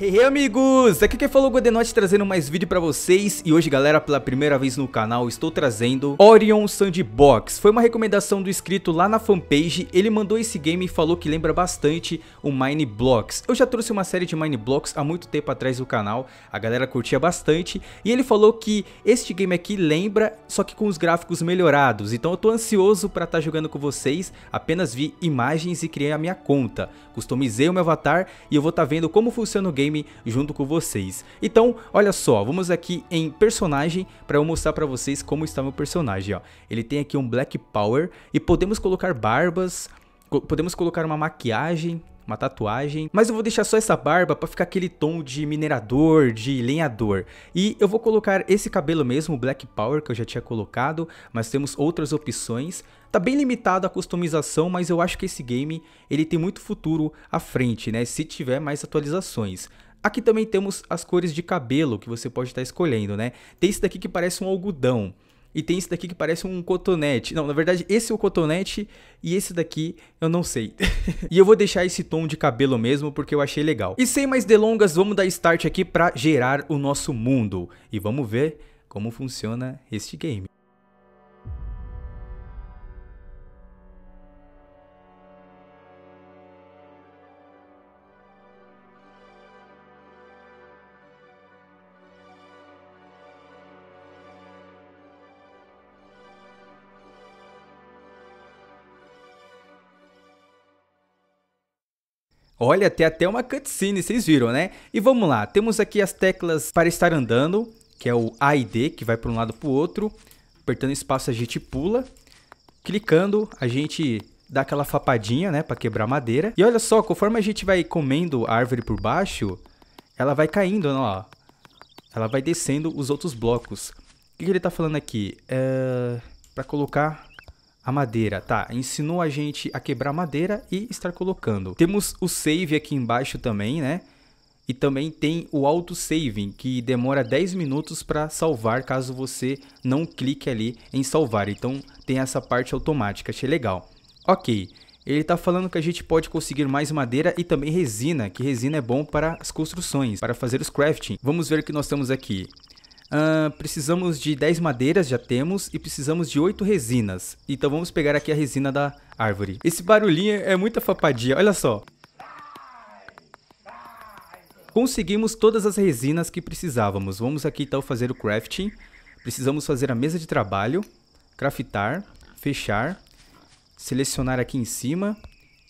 Hey, hey amigos, aqui quem falou é Godenote trazendo mais vídeo pra vocês E hoje galera, pela primeira vez no canal, estou trazendo Orion Sandbox Foi uma recomendação do inscrito lá na fanpage Ele mandou esse game e falou que lembra bastante o Mine Blocks Eu já trouxe uma série de Mine Blocks há muito tempo atrás do canal A galera curtia bastante E ele falou que este game aqui lembra, só que com os gráficos melhorados Então eu tô ansioso pra estar tá jogando com vocês Apenas vi imagens e criei a minha conta Customizei o meu avatar e eu vou estar tá vendo como funciona o game game junto com vocês. Então, olha só, vamos aqui em personagem para eu mostrar para vocês como está meu personagem. Ó. Ele tem aqui um Black Power e podemos colocar barbas, podemos colocar uma maquiagem, uma tatuagem, mas eu vou deixar só essa barba para ficar aquele tom de minerador, de lenhador. E eu vou colocar esse cabelo mesmo, o Black Power, que eu já tinha colocado, mas temos outras opções. Tá bem limitado a customização, mas eu acho que esse game ele tem muito futuro à frente, né? Se tiver mais atualizações. Aqui também temos as cores de cabelo que você pode estar tá escolhendo, né? Tem esse daqui que parece um algodão. E tem esse daqui que parece um cotonete. Não, na verdade, esse é o cotonete e esse daqui eu não sei. e eu vou deixar esse tom de cabelo mesmo porque eu achei legal. E sem mais delongas, vamos dar start aqui para gerar o nosso mundo. E vamos ver como funciona este game. Olha, tem até uma cutscene, vocês viram, né? E vamos lá, temos aqui as teclas para estar andando, que é o A e D, que vai para um lado para o outro. Apertando espaço a gente pula. Clicando, a gente dá aquela fapadinha, né, para quebrar madeira. E olha só, conforme a gente vai comendo a árvore por baixo, ela vai caindo, né, ó. Ela vai descendo os outros blocos. O que, que ele tá falando aqui? É... Para colocar a madeira, tá? Ensinou a gente a quebrar madeira e estar colocando. Temos o save aqui embaixo também, né? E também tem o auto-saving, que demora 10 minutos para salvar caso você não clique ali em salvar. Então tem essa parte automática, achei legal. Ok, ele está falando que a gente pode conseguir mais madeira e também resina, que resina é bom para as construções, para fazer os crafting. Vamos ver o que nós temos aqui. Uh, precisamos de 10 madeiras, já temos, e precisamos de 8 resinas. Então vamos pegar aqui a resina da árvore. Esse barulhinho é muita fapadia, olha só. Conseguimos todas as resinas que precisávamos. Vamos aqui então fazer o crafting. Precisamos fazer a mesa de trabalho, craftar, fechar, selecionar aqui em cima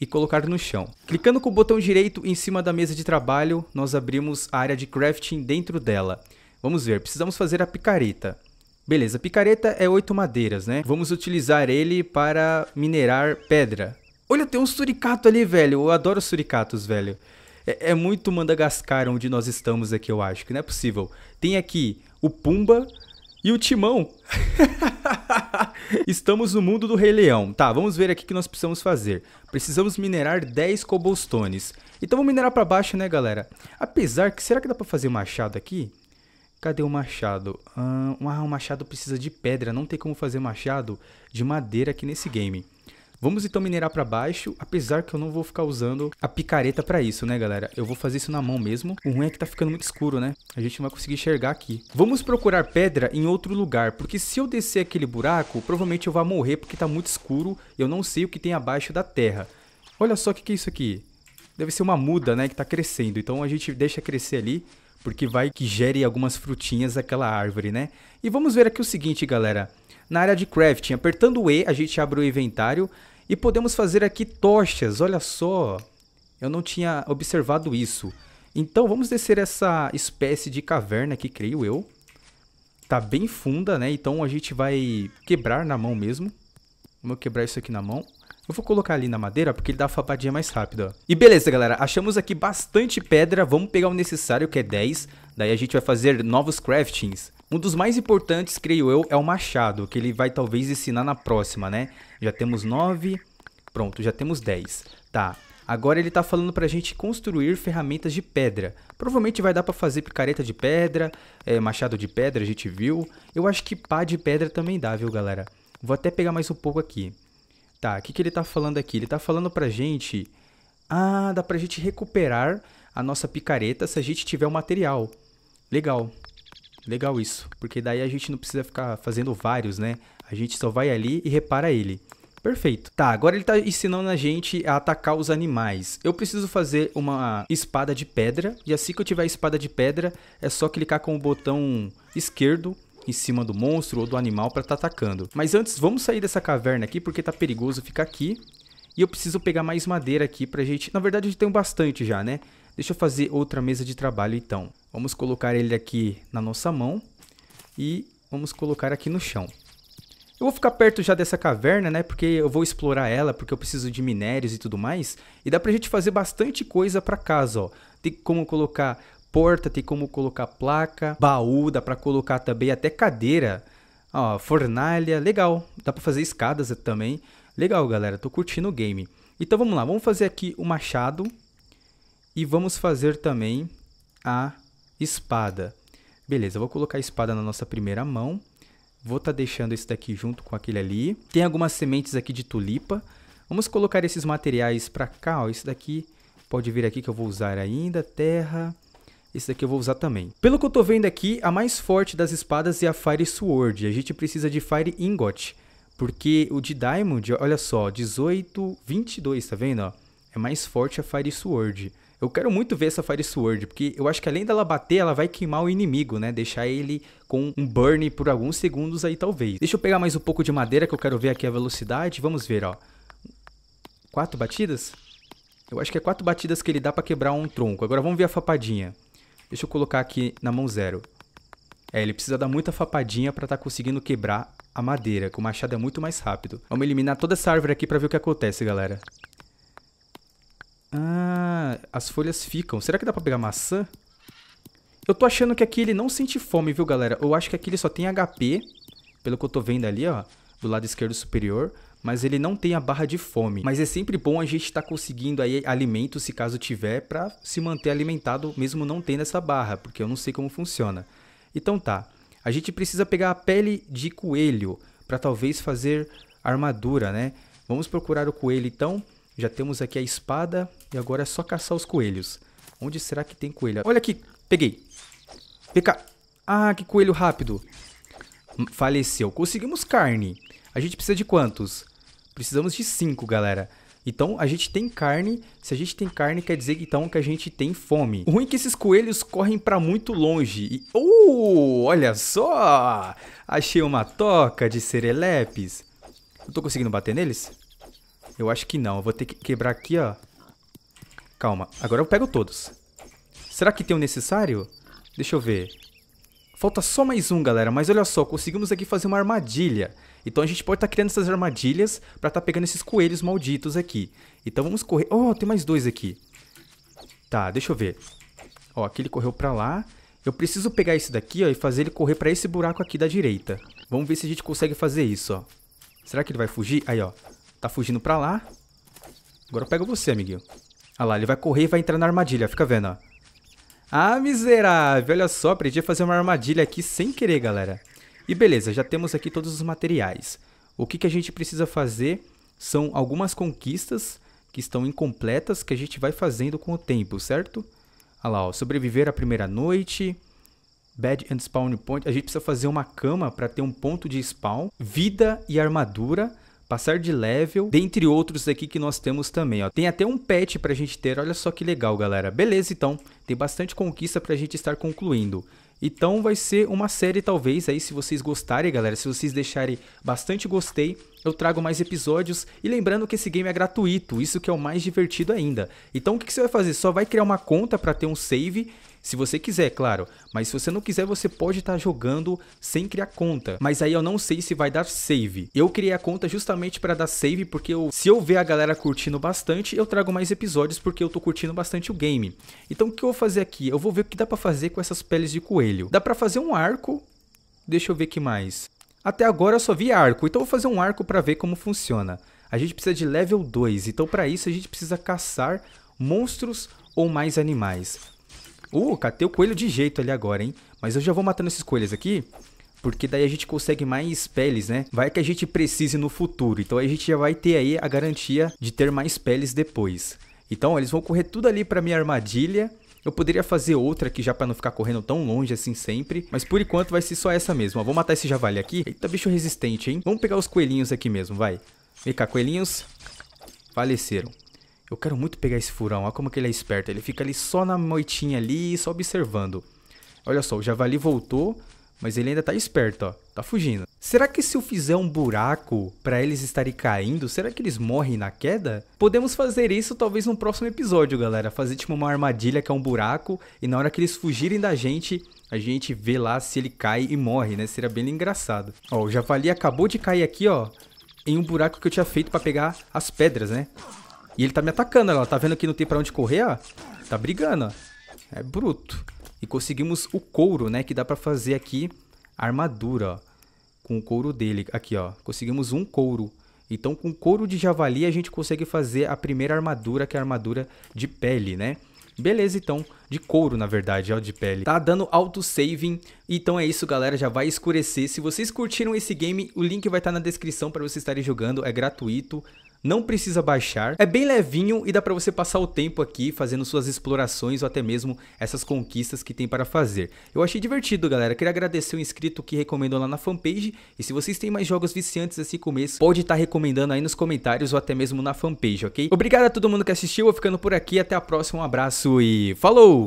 e colocar no chão. Clicando com o botão direito em cima da mesa de trabalho, nós abrimos a área de crafting dentro dela. Vamos ver, precisamos fazer a picareta. Beleza, picareta é oito madeiras, né? Vamos utilizar ele para minerar pedra. Olha, tem um suricato ali, velho. Eu adoro suricatos, velho. É, é muito Madagascar onde nós estamos aqui, eu acho, que não é possível. Tem aqui o Pumba e o Timão. estamos no mundo do Rei Leão. Tá, vamos ver aqui o que nós precisamos fazer. Precisamos minerar 10 cobblestones. Então vamos minerar para baixo, né, galera? Apesar que... Será que dá para fazer machado aqui? Cadê o machado? Ah, um ah, machado precisa de pedra, não tem como fazer machado de madeira aqui nesse game. Vamos então minerar para baixo, apesar que eu não vou ficar usando a picareta para isso, né, galera? Eu vou fazer isso na mão mesmo. O ruim é que tá ficando muito escuro, né? A gente não vai conseguir enxergar aqui. Vamos procurar pedra em outro lugar, porque se eu descer aquele buraco, provavelmente eu vou morrer porque tá muito escuro e eu não sei o que tem abaixo da terra. Olha só o que, que é isso aqui. Deve ser uma muda, né, que tá crescendo. Então a gente deixa crescer ali porque vai que gere algumas frutinhas daquela árvore, né? E vamos ver aqui o seguinte, galera. Na área de crafting, apertando o E, a gente abre o inventário e podemos fazer aqui tochas, olha só. Eu não tinha observado isso. Então vamos descer essa espécie de caverna que creio eu. Tá bem funda, né? Então a gente vai quebrar na mão mesmo. Vamos quebrar isso aqui na mão. Eu vou colocar ali na madeira porque ele dá uma fapadinha mais rápida. E beleza, galera. Achamos aqui bastante pedra. Vamos pegar o necessário, que é 10. Daí a gente vai fazer novos craftings. Um dos mais importantes, creio eu, é o machado, que ele vai talvez ensinar na próxima, né? Já temos 9. Pronto, já temos 10. Tá. Agora ele tá falando pra gente construir ferramentas de pedra. Provavelmente vai dar pra fazer picareta de pedra, é, machado de pedra, a gente viu. Eu acho que pá de pedra também dá, viu, galera? Vou até pegar mais um pouco aqui. Tá, o que, que ele está falando aqui? Ele está falando para gente. Ah, dá para gente recuperar a nossa picareta se a gente tiver o material. Legal. Legal isso. Porque daí a gente não precisa ficar fazendo vários, né? A gente só vai ali e repara ele. Perfeito. Tá, agora ele está ensinando a gente a atacar os animais. Eu preciso fazer uma espada de pedra. E assim que eu tiver a espada de pedra, é só clicar com o botão esquerdo em cima do monstro ou do animal para estar tá atacando. Mas antes, vamos sair dessa caverna aqui porque tá perigoso ficar aqui. E eu preciso pegar mais madeira aqui pra gente... Na verdade, eu tenho bastante já, né? Deixa eu fazer outra mesa de trabalho, então. Vamos colocar ele aqui na nossa mão. E vamos colocar aqui no chão. Eu vou ficar perto já dessa caverna, né? Porque eu vou explorar ela, porque eu preciso de minérios e tudo mais. E dá pra gente fazer bastante coisa pra casa, ó. Tem como colocar porta, tem como colocar placa, baú, dá para colocar também até cadeira, ó, fornalha, legal. Dá para fazer escadas também. Legal, galera, tô curtindo o game. Então vamos lá, vamos fazer aqui o machado e vamos fazer também a espada. Beleza, vou colocar a espada na nossa primeira mão. Vou estar tá deixando esse daqui junto com aquele ali. Tem algumas sementes aqui de tulipa. Vamos colocar esses materiais para cá, ó. Esse daqui pode vir aqui que eu vou usar ainda. Terra, esse daqui eu vou usar também. Pelo que eu tô vendo aqui, a mais forte das espadas é a Fire Sword. A gente precisa de Fire Ingot. Porque o de Diamond, olha só, 18, 22, tá vendo? É mais forte a Fire Sword. Eu quero muito ver essa Fire Sword, porque eu acho que além dela bater, ela vai queimar o inimigo, né? Deixar ele com um burn por alguns segundos aí, talvez. Deixa eu pegar mais um pouco de madeira, que eu quero ver aqui a velocidade. Vamos ver, ó. Quatro batidas? Eu acho que é quatro batidas que ele dá pra quebrar um tronco. Agora vamos ver a fapadinha. Deixa eu colocar aqui na mão zero. É, ele precisa dar muita fapadinha para estar tá conseguindo quebrar a madeira, que o machado é muito mais rápido. Vamos eliminar toda essa árvore aqui para ver o que acontece, galera. Ah, as folhas ficam. Será que dá pra pegar maçã? Eu tô achando que aqui ele não sente fome, viu, galera? Eu acho que aqui ele só tem HP, pelo que eu tô vendo ali, ó, do lado esquerdo superior mas ele não tem a barra de fome. Mas é sempre bom a gente estar tá conseguindo aí alimento, se caso tiver, para se manter alimentado mesmo não tendo essa barra, porque eu não sei como funciona. Então tá, a gente precisa pegar a pele de coelho para talvez fazer armadura, né? Vamos procurar o coelho então. Já temos aqui a espada e agora é só caçar os coelhos. Onde será que tem coelho? Olha aqui, peguei. Vem cá. Ah, que coelho rápido. Faleceu. Conseguimos carne. A gente precisa de quantos? Precisamos de cinco, galera. Então a gente tem carne, se a gente tem carne quer dizer então que a gente tem fome. O ruim é que esses coelhos correm para muito longe e... Uh, olha só! Achei uma toca de serelepes. Eu tô conseguindo bater neles? Eu acho que não, eu vou ter que quebrar aqui, ó. Calma, agora eu pego todos. Será que tem o necessário? Deixa eu ver. Falta só mais um, galera, mas olha só, conseguimos aqui fazer uma armadilha. Então a gente pode estar tá criando essas armadilhas para estar tá pegando esses coelhos malditos aqui. Então vamos correr... Oh, tem mais dois aqui. Tá, deixa eu ver. Ó, aqui ele correu para lá. Eu preciso pegar esse daqui, ó, e fazer ele correr para esse buraco aqui da direita. Vamos ver se a gente consegue fazer isso, ó. Será que ele vai fugir? Aí, ó. Tá fugindo para lá. Agora pega você, amiguinho. Olha lá, ele vai correr e vai entrar na armadilha, fica vendo, ó. Ah, miserável! Olha só, aprendi a fazer uma armadilha aqui sem querer, galera. E beleza, já temos aqui todos os materiais. O que, que a gente precisa fazer são algumas conquistas que estão incompletas que a gente vai fazendo com o tempo, certo? Olha lá, ó, sobreviver à primeira noite, bed and spawn point. A gente precisa fazer uma cama para ter um ponto de spawn, vida e armadura passar de level, dentre outros aqui que nós temos também, ó. Tem até um pet pra gente ter, olha só que legal, galera. Beleza, então, tem bastante conquista pra gente estar concluindo. Então vai ser uma série talvez aí se vocês gostarem, galera, se vocês deixarem bastante gostei, eu trago mais episódios e lembrando que esse game é gratuito, isso que é o mais divertido ainda. Então o que, que você vai fazer? Só vai criar uma conta para ter um save se você quiser, claro. Mas se você não quiser, você pode estar tá jogando sem criar conta. Mas aí eu não sei se vai dar save. Eu criei a conta justamente para dar save, porque eu, se eu ver a galera curtindo bastante, eu trago mais episódios, porque eu tô curtindo bastante o game. Então o que eu vou fazer aqui? Eu vou ver o que dá para fazer com essas peles de coelho. Dá para fazer um arco. Deixa eu ver que mais. Até agora eu só vi arco, então eu vou fazer um arco para ver como funciona. A gente precisa de level 2, então para isso a gente precisa caçar monstros ou mais animais. Uh, catei o coelho de jeito ali agora, hein? Mas eu já vou matando esses coelhos aqui, porque daí a gente consegue mais peles, né? Vai que a gente precise no futuro, então a gente já vai ter aí a garantia de ter mais peles depois. Então eles vão correr tudo ali para minha armadilha. Eu poderia fazer outra aqui já para não ficar correndo tão longe assim sempre, mas por enquanto vai ser só essa mesmo. Ó, vou matar esse javali aqui. Eita, bicho resistente, hein? Vamos pegar os coelhinhos aqui mesmo, vai. Vem cá, coelhinhos. Faleceram. Eu quero muito pegar esse furão, olha como que ele é esperto. Ele fica ali só na moitinha ali, só observando. Olha só, o javali voltou, mas ele ainda tá esperto, ó. Tá fugindo. Será que se eu fizer um buraco para eles estarem caindo, será que eles morrem na queda? Podemos fazer isso talvez no próximo episódio, galera. Fazer tipo uma armadilha que é um buraco e na hora que eles fugirem da gente, a gente vê lá se ele cai e morre, né? Seria bem engraçado. Ó, o javali acabou de cair aqui, ó, em um buraco que eu tinha feito para pegar as pedras, né? E ele tá me atacando, ela tá vendo que não tem pra onde correr, ó. Tá brigando, ó. É bruto. E conseguimos o couro, né? Que dá pra fazer aqui a armadura, ó. Com o couro dele. Aqui, ó. Conseguimos um couro. Então, com couro de javali, a gente consegue fazer a primeira armadura, que é a armadura de pele, né? Beleza, então, de couro, na verdade, ó, de pele. Tá dando auto-saving, então é isso, galera, já vai escurecer. Se vocês curtiram esse game, o link vai estar tá na descrição para vocês estarem jogando, é gratuito não precisa baixar. É bem levinho e dá para você passar o tempo aqui fazendo suas explorações ou até mesmo essas conquistas que tem para fazer. Eu achei divertido, galera. Queria agradecer o inscrito que recomendou lá na fanpage. E se vocês têm mais jogos viciantes assim como esse, pode estar tá recomendando aí nos comentários ou até mesmo na fanpage, ok? Obrigado a todo mundo que assistiu. vou ficando por aqui. Até a próxima. Um abraço e falou!